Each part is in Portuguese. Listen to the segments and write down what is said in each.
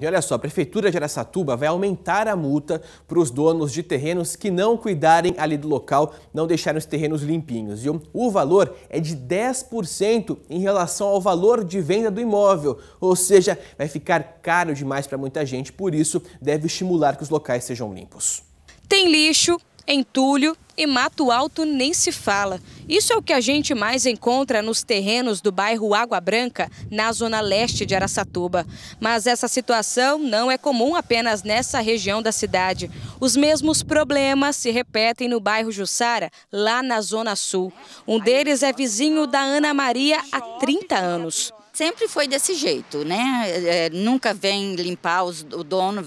E olha só, a Prefeitura de Aracatuba vai aumentar a multa para os donos de terrenos que não cuidarem ali do local, não deixarem os terrenos limpinhos. Viu? O valor é de 10% em relação ao valor de venda do imóvel, ou seja, vai ficar caro demais para muita gente, por isso deve estimular que os locais sejam limpos. Tem lixo, Entulho e mato alto nem se fala. Isso é o que a gente mais encontra nos terrenos do bairro Água Branca, na zona leste de Araçatuba. Mas essa situação não é comum apenas nessa região da cidade. Os mesmos problemas se repetem no bairro Jussara, lá na zona sul. Um deles é vizinho da Ana Maria há 30 anos. Sempre foi desse jeito, né? É, é, nunca vem limpar os, o dono,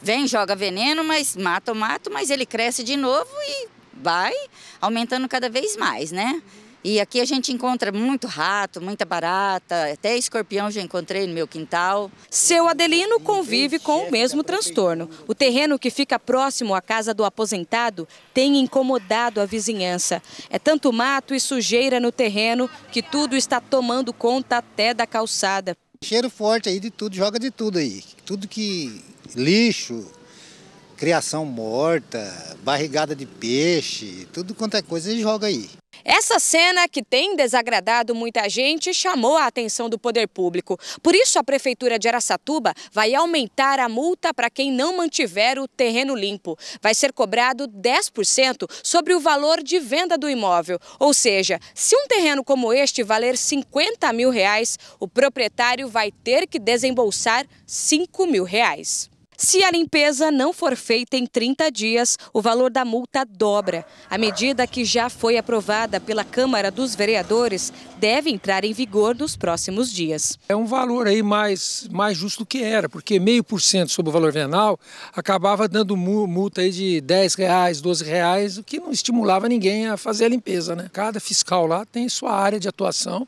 vem, joga veneno, mas mata o mato, mas ele cresce de novo e vai aumentando cada vez mais, né? E aqui a gente encontra muito rato, muita barata, até escorpião já encontrei no meu quintal. Seu Adelino convive com o mesmo transtorno. O terreno que fica próximo à casa do aposentado tem incomodado a vizinhança. É tanto mato e sujeira no terreno que tudo está tomando conta até da calçada. Cheiro forte aí de tudo, joga de tudo aí. Tudo que lixo, criação morta, barrigada de peixe, tudo quanto é coisa ele joga aí. Essa cena, que tem desagradado muita gente, chamou a atenção do poder público. Por isso, a Prefeitura de Aracatuba vai aumentar a multa para quem não mantiver o terreno limpo. Vai ser cobrado 10% sobre o valor de venda do imóvel. Ou seja, se um terreno como este valer 50 mil reais, o proprietário vai ter que desembolsar 5 mil reais. Se a limpeza não for feita em 30 dias, o valor da multa dobra. A medida que já foi aprovada pela Câmara dos Vereadores deve entrar em vigor nos próximos dias. É um valor aí mais, mais justo do que era, porque meio por cento sobre o valor venal acabava dando multa aí de 10 reais, 12 reais, o que não estimulava ninguém a fazer a limpeza. Né? Cada fiscal lá tem sua área de atuação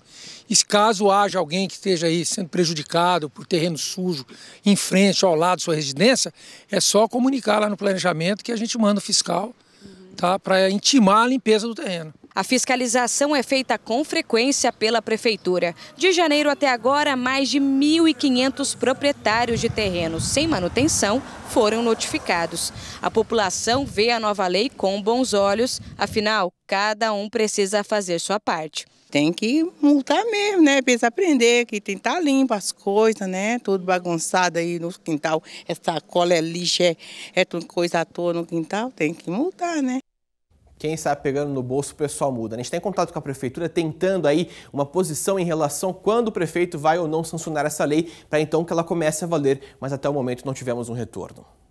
e caso haja alguém que esteja aí sendo prejudicado por terreno sujo em frente, ao lado da sua residência, é só comunicar lá no planejamento que a gente manda o fiscal tá, para intimar a limpeza do terreno. A fiscalização é feita com frequência pela Prefeitura. De janeiro até agora, mais de 1.500 proprietários de terrenos sem manutenção foram notificados. A população vê a nova lei com bons olhos, afinal, cada um precisa fazer sua parte tem que multar mesmo, né? Pra aprender que tem que estar tá limpo as coisas, né? Tudo bagunçado aí no quintal. essa cola é lixo, é, é tudo coisa à toa no quintal. Tem que multar, né? Quem sai pegando no bolso, o pessoal muda. Né? A gente tem tá contato com a prefeitura tentando aí uma posição em relação quando o prefeito vai ou não sancionar essa lei, para então que ela comece a valer, mas até o momento não tivemos um retorno.